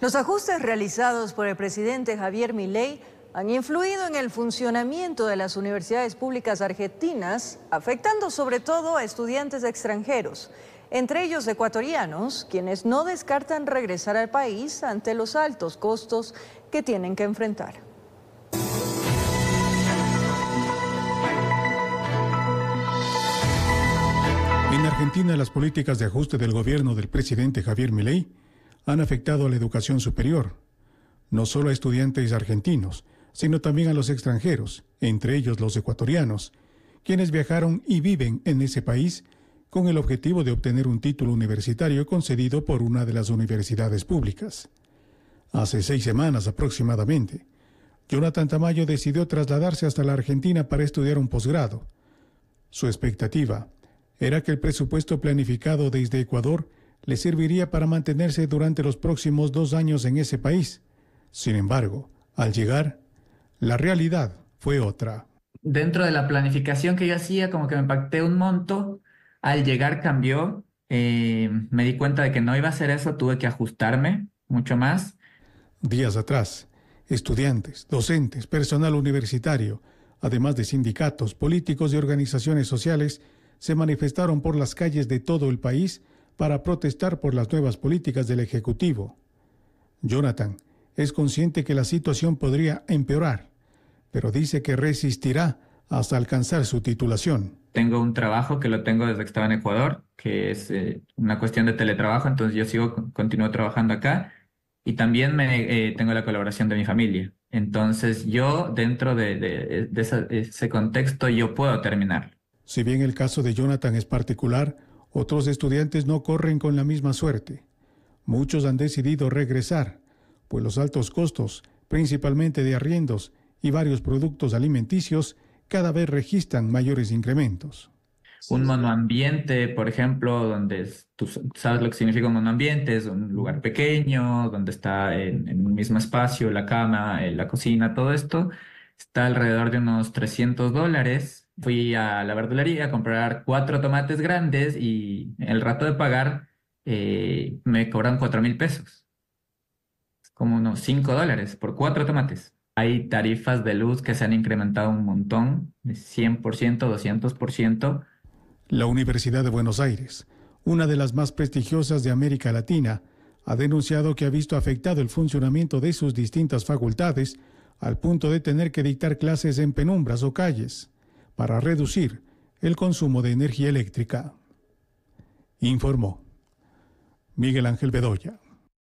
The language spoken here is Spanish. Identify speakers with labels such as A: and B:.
A: Los ajustes realizados por el presidente Javier Milei han influido en el funcionamiento de las universidades públicas argentinas, afectando sobre todo a estudiantes extranjeros, entre ellos ecuatorianos, quienes no descartan regresar al país ante los altos costos que tienen que enfrentar.
B: En Argentina, las políticas de ajuste del gobierno del presidente Javier Milei han afectado a la educación superior, no solo a estudiantes argentinos, sino también a los extranjeros, entre ellos los ecuatorianos, quienes viajaron y viven en ese país con el objetivo de obtener un título universitario concedido por una de las universidades públicas. Hace seis semanas aproximadamente, Jonathan Tamayo decidió trasladarse hasta la Argentina para estudiar un posgrado. Su expectativa era que el presupuesto planificado desde Ecuador le serviría para mantenerse durante los próximos dos años en ese país. Sin embargo, al llegar, la realidad fue otra.
C: Dentro de la planificación que yo hacía, como que me pacté un monto, al llegar cambió, eh, me di cuenta de que no iba a ser eso, tuve que ajustarme
B: mucho más. Días atrás, estudiantes, docentes, personal universitario, además de sindicatos, políticos y organizaciones sociales, se manifestaron por las calles de todo el país para protestar por las nuevas políticas del Ejecutivo. Jonathan es consciente que la situación podría empeorar, pero dice que resistirá hasta alcanzar su titulación.
C: Tengo un trabajo que lo tengo desde que estaba en Ecuador, que es eh, una cuestión de teletrabajo, entonces yo sigo, continúo trabajando acá y también me, eh, tengo la colaboración de mi familia. Entonces yo, dentro de, ese contexto, yo puedo terminar.
B: Si bien el caso de Jonathan es particular, otros estudiantes no corren con la misma suerte. Muchos han decidido regresar, pues los altos costos, principalmente de arriendos y varios productos alimenticios, cada vez registran mayores incrementos.
C: Un monoambiente, por ejemplo, donde tú sabes lo que significa un monoambiente, es un lugar pequeño, donde está en, en un mismo espacio la cama, eh, la cocina, todo esto, está alrededor de unos 300 dólares fui a la verdulería a comprar cuatro tomates grandes y el rato de pagar eh, me cobran cuatro mil pesos. Como unos cinco dólares por cuatro tomates. Hay tarifas de luz que se han incrementado un montón, 100%, 200%. La Universidad
B: de Buenos Aires, una de las más prestigiosas de América Latina, ha denunciado que ha visto afectado el funcionamiento de sus distintas facultades al punto de tener que dictar clases en penumbras o calles para reducir el consumo de energía eléctrica, informó Miguel Ángel Bedoya.